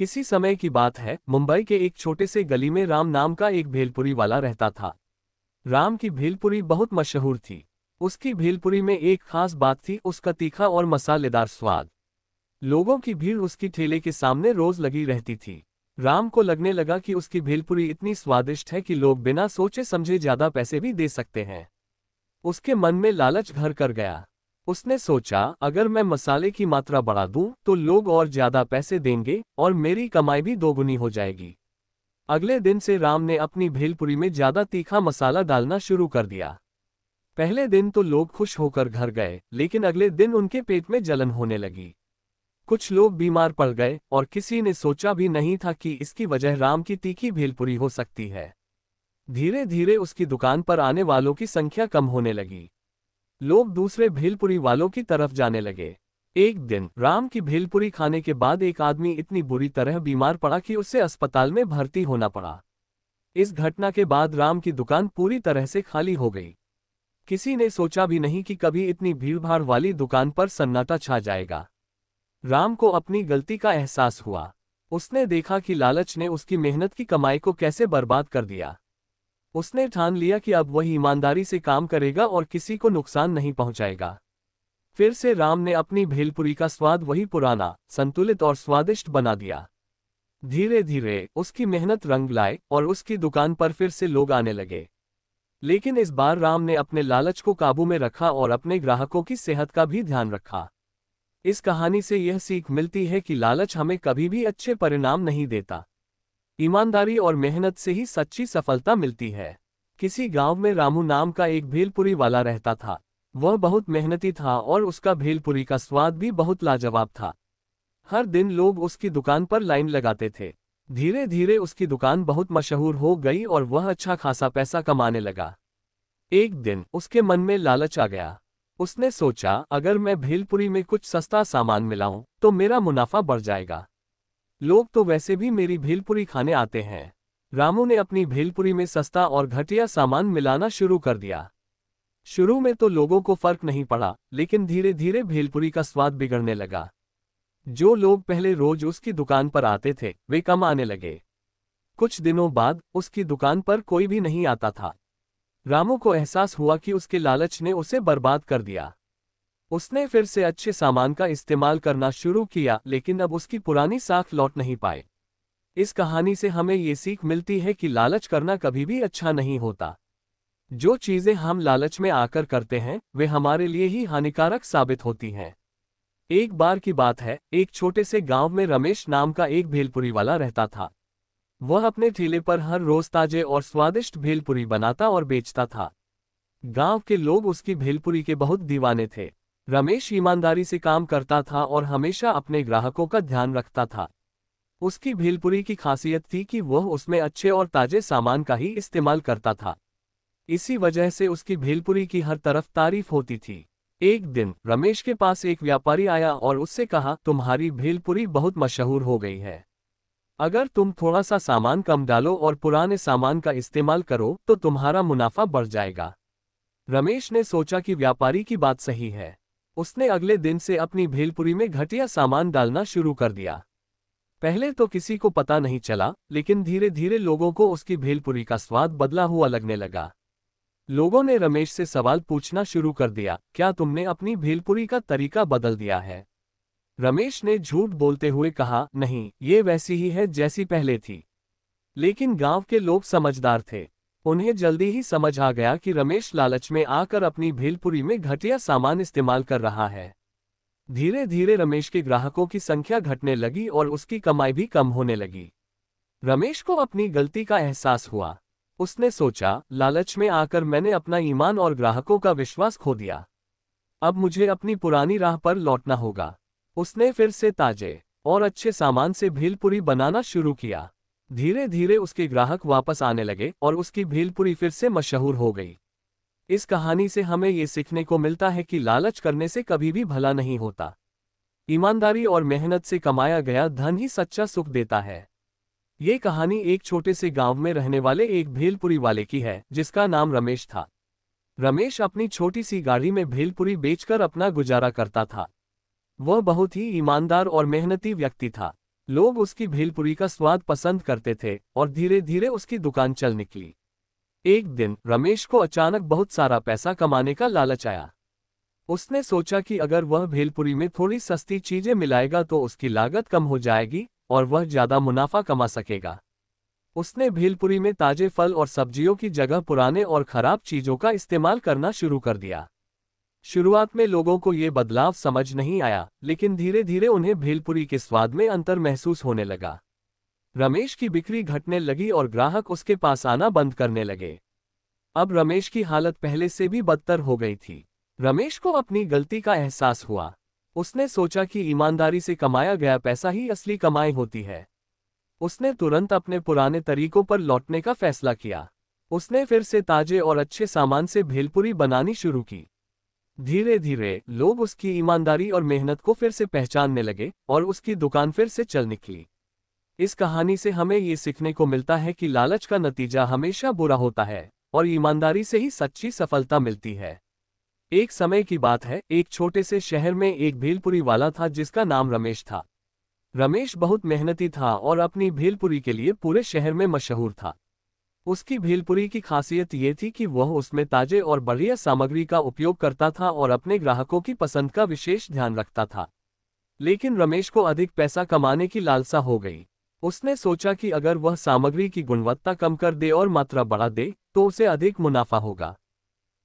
किसी समय की बात है मुंबई के एक छोटे से गली में राम नाम का एक भेलपुरी वाला रहता था राम की भेलपुरी बहुत मशहूर थी उसकी भेलपुरी में एक खास बात थी उसका तीखा और मसालेदार स्वाद लोगों की भीड़ उसकी ठेले के सामने रोज लगी रहती थी राम को लगने लगा कि उसकी भेलपुरी इतनी स्वादिष्ट है कि लोग बिना सोचे समझे ज्यादा पैसे भी दे सकते हैं उसके मन में लालच घर कर गया उसने सोचा अगर मैं मसाले की मात्रा बढ़ा दूं तो लोग और ज्यादा पैसे देंगे और मेरी कमाई भी दोगुनी हो जाएगी अगले दिन से राम ने अपनी भेलपुरी में ज्यादा तीखा मसाला डालना शुरू कर दिया पहले दिन तो लोग खुश होकर घर गए लेकिन अगले दिन उनके पेट में जलन होने लगी कुछ लोग बीमार पड़ गए और किसी ने सोचा भी नहीं था कि इसकी वजह राम की तीखी भेलपुरी हो सकती है धीरे धीरे उसकी दुकान पर आने वालों की संख्या कम होने लगी लोग दूसरे भेलपुरी वालों की तरफ जाने लगे एक दिन राम की भेलपुरी खाने के बाद एक आदमी इतनी बुरी तरह बीमार पड़ा कि उसे अस्पताल में भर्ती होना पड़ा इस घटना के बाद राम की दुकान पूरी तरह से खाली हो गई किसी ने सोचा भी नहीं कि कभी इतनी भीड़भाड़ वाली दुकान पर सन्नाटा छा जाएगा राम को अपनी गलती का एहसास हुआ उसने देखा कि लालच ने उसकी मेहनत की कमाई को कैसे बर्बाद कर दिया उसने ठान लिया कि अब वह ईमानदारी से काम करेगा और किसी को नुकसान नहीं पहुंचाएगा फिर से राम ने अपनी भेलपुरी का स्वाद वही पुराना संतुलित और स्वादिष्ट बना दिया धीरे धीरे उसकी मेहनत रंग लाए और उसकी दुकान पर फिर से लोग आने लगे लेकिन इस बार राम ने अपने लालच को काबू में रखा और अपने ग्राहकों की सेहत का भी ध्यान रखा इस कहानी से यह सीख मिलती है कि लालच हमें कभी भी अच्छे परिणाम नहीं देता ईमानदारी और मेहनत से ही सच्ची सफलता मिलती है किसी गांव में रामू नाम का एक भेलपुरी वाला रहता था वह बहुत मेहनती था और उसका भेलपुरी का स्वाद भी बहुत लाजवाब था हर दिन लोग उसकी दुकान पर लाइन लगाते थे धीरे धीरे उसकी दुकान बहुत मशहूर हो गई और वह अच्छा खासा पैसा कमाने लगा एक दिन उसके मन में लालच आ गया उसने सोचा अगर मैं भेलपुरी में कुछ सस्ता सामान मिलाऊं तो मेरा मुनाफा बढ़ जाएगा लोग तो वैसे भी मेरी भेलपुरी खाने आते हैं रामू ने अपनी भेलपुरी में सस्ता और घटिया सामान मिलाना शुरू कर दिया शुरू में तो लोगों को फर्क नहीं पड़ा लेकिन धीरे धीरे भेलपुरी का स्वाद बिगड़ने लगा जो लोग पहले रोज उसकी दुकान पर आते थे वे कम आने लगे कुछ दिनों बाद उसकी दुकान पर कोई भी नहीं आता था रामू को एहसास हुआ कि उसके लालच ने उसे बर्बाद कर दिया उसने फिर से अच्छे सामान का इस्तेमाल करना शुरू किया लेकिन अब उसकी पुरानी साख लौट नहीं पाए इस कहानी से हमें ये सीख मिलती है कि लालच करना कभी भी अच्छा नहीं होता जो चीज़ें हम लालच में आकर करते हैं वे हमारे लिए ही हानिकारक साबित होती हैं एक बार की बात है एक छोटे से गांव में रमेश नाम का एक भेलपुरी वाला रहता था वह अपने ठेले पर हर रोज ताजे और स्वादिष्ट भेलपुरी बनाता और बेचता था गांव के लोग उसकी भेलपुरी के बहुत दीवाने थे रमेश ईमानदारी से काम करता था और हमेशा अपने ग्राहकों का ध्यान रखता था उसकी भीलपुरी की खासियत थी कि वह उसमें अच्छे और ताजे सामान का ही इस्तेमाल करता था इसी वजह से उसकी भीलपुरी की हर तरफ तारीफ होती थी एक दिन रमेश के पास एक व्यापारी आया और उससे कहा तुम्हारी भीलपुरी बहुत मशहूर हो गई है अगर तुम थोड़ा सा सामान कम डालो और पुराने सामान का इस्तेमाल करो तो तुम्हारा मुनाफा बढ़ जाएगा रमेश ने सोचा कि व्यापारी की बात सही है उसने अगले दिन से अपनी भेलपुरी में घटिया सामान डालना शुरू कर दिया पहले तो किसी को पता नहीं चला लेकिन धीरे धीरे लोगों को उसकी भेलपुरी का स्वाद बदला हुआ लगने लगा लोगों ने रमेश से सवाल पूछना शुरू कर दिया क्या तुमने अपनी भेलपुरी का तरीका बदल दिया है रमेश ने झूठ बोलते हुए कहा नहीं ये वैसी ही है जैसी पहले थी लेकिन गांव के लोग समझदार थे उन्हें जल्दी ही समझ आ गया कि रमेश लालच में आकर अपनी भेलपुरी में घटिया सामान इस्तेमाल कर रहा है धीरे धीरे रमेश के ग्राहकों की संख्या घटने लगी और उसकी कमाई भी कम होने लगी रमेश को अपनी गलती का एहसास हुआ उसने सोचा लालच में आकर मैंने अपना ईमान और ग्राहकों का विश्वास खो दिया अब मुझे अपनी पुरानी राह पर लौटना होगा उसने फिर से ताजे और अच्छे सामान से भीलपुरी बनाना शुरू किया धीरे धीरे उसके ग्राहक वापस आने लगे और उसकी भीलपुरी फिर से मशहूर हो गई इस कहानी से हमें ये सीखने को मिलता है कि लालच करने से कभी भी भला नहीं होता ईमानदारी और मेहनत से कमाया गया धन ही सच्चा सुख देता है ये कहानी एक छोटे से गांव में रहने वाले एक भेलपुरी वाले की है जिसका नाम रमेश था रमेश अपनी छोटी सी गाड़ी में भेलपुरी बेचकर अपना गुजारा करता था वह बहुत ही ईमानदार और मेहनती व्यक्ति था लोग उसकी भेलपुरी का स्वाद पसंद करते थे और धीरे धीरे उसकी दुकान चल निकली एक दिन रमेश को अचानक बहुत सारा पैसा कमाने का लालच आया उसने सोचा कि अगर वह भेलपुरी में थोड़ी सस्ती चीजें मिलाएगा तो उसकी लागत कम हो जाएगी और वह ज्यादा मुनाफा कमा सकेगा उसने भेलपुरी में ताजे फल और सब्जियों की जगह पुराने और खराब चीजों का इस्तेमाल करना शुरू कर दिया शुरुआत में लोगों को ये बदलाव समझ नहीं आया लेकिन धीरे धीरे उन्हें भेलपुरी के स्वाद में अंतर महसूस होने लगा रमेश की बिक्री घटने लगी और ग्राहक उसके पास आना बंद करने लगे अब रमेश की हालत पहले से भी बदतर हो गई थी रमेश को अपनी गलती का एहसास हुआ उसने सोचा कि ईमानदारी से कमाया गया पैसा ही असली कमाई होती है उसने तुरंत अपने पुराने तरीकों पर लौटने का फैसला किया उसने फिर से ताजे और अच्छे सामान से भेलपुरी बनानी शुरू की धीरे धीरे लोग उसकी ईमानदारी और मेहनत को फिर से पहचानने लगे और उसकी दुकान फिर से चल निकली इस कहानी से हमें ये सीखने को मिलता है कि लालच का नतीजा हमेशा बुरा होता है और ईमानदारी से ही सच्ची सफलता मिलती है एक समय की बात है एक छोटे से शहर में एक भीलपुरी वाला था जिसका नाम रमेश था रमेश बहुत मेहनती था और अपनी भेलपुरी के लिए पूरे शहर में मशहूर था उसकी भीलपुरी की खासियत ये थी कि वह उसमें ताजे और बढ़िया सामग्री का उपयोग करता था और अपने ग्राहकों की पसंद का विशेष ध्यान रखता था लेकिन रमेश को अधिक पैसा कमाने की लालसा हो गई उसने सोचा कि अगर वह सामग्री की गुणवत्ता कम कर दे और मात्रा बढ़ा दे तो उसे अधिक मुनाफा होगा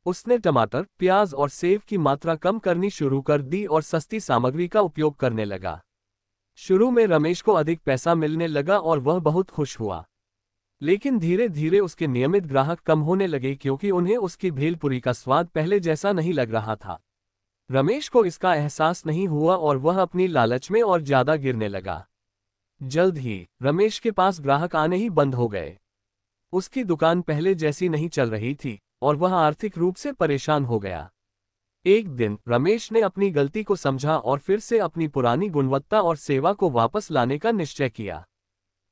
उसने टमाटर प्याज और सेब की मात्रा कम करनी शुरू कर दी और सस्ती सामग्री का उपयोग करने लगा शुरू में रमेश को अधिक पैसा मिलने लगा और वह बहुत खुश हुआ लेकिन धीरे धीरे उसके नियमित ग्राहक कम होने लगे क्योंकि उन्हें उसकी भेलपुरी का स्वाद पहले जैसा नहीं लग रहा था रमेश को इसका एहसास नहीं हुआ और वह अपनी लालच में और ज्यादा गिरने लगा जल्द ही रमेश के पास ग्राहक आने ही बंद हो गए उसकी दुकान पहले जैसी नहीं चल रही थी और वह आर्थिक रूप से परेशान हो गया एक दिन रमेश ने अपनी गलती को समझा और फिर से अपनी पुरानी गुणवत्ता और सेवा को वापस लाने का निश्चय किया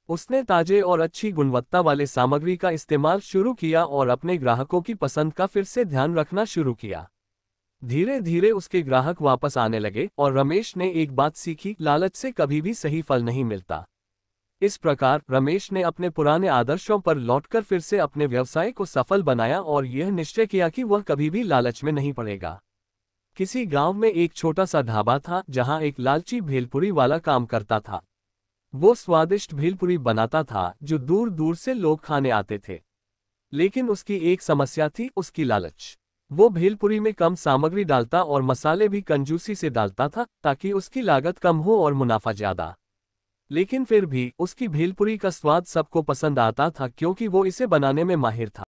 उसने ताजे और अच्छी गुणवत्ता वाले सामग्री का इस्तेमाल शुरू किया और अपने ग्राहकों की पसंद का फिर से ध्यान रखना शुरू किया धीरे धीरे उसके ग्राहक वापस आने लगे और रमेश ने एक बात सीखी लालच से कभी भी सही फल नहीं मिलता इस प्रकार रमेश ने अपने पुराने आदर्शों पर लौटकर फिर से अपने व्यवसाय को सफल बनाया और यह निश्चय किया कि वह कभी भी लालच में नहीं पड़ेगा किसी गांव में एक छोटा सा ढाबा था जहां एक लालची भेलपुरी वाला काम करता था वो स्वादिष्ट भीलपुरी बनाता था जो दूर दूर से लोग खाने आते थे लेकिन उसकी एक समस्या थी उसकी लालच वो भीलपुरी में कम सामग्री डालता और मसाले भी कंजूसी से डालता था ताकि उसकी लागत कम हो और मुनाफा ज़्यादा लेकिन फिर भी उसकी भेलपुरी का स्वाद सबको पसंद आता था क्योंकि वो इसे बनाने में माहिर था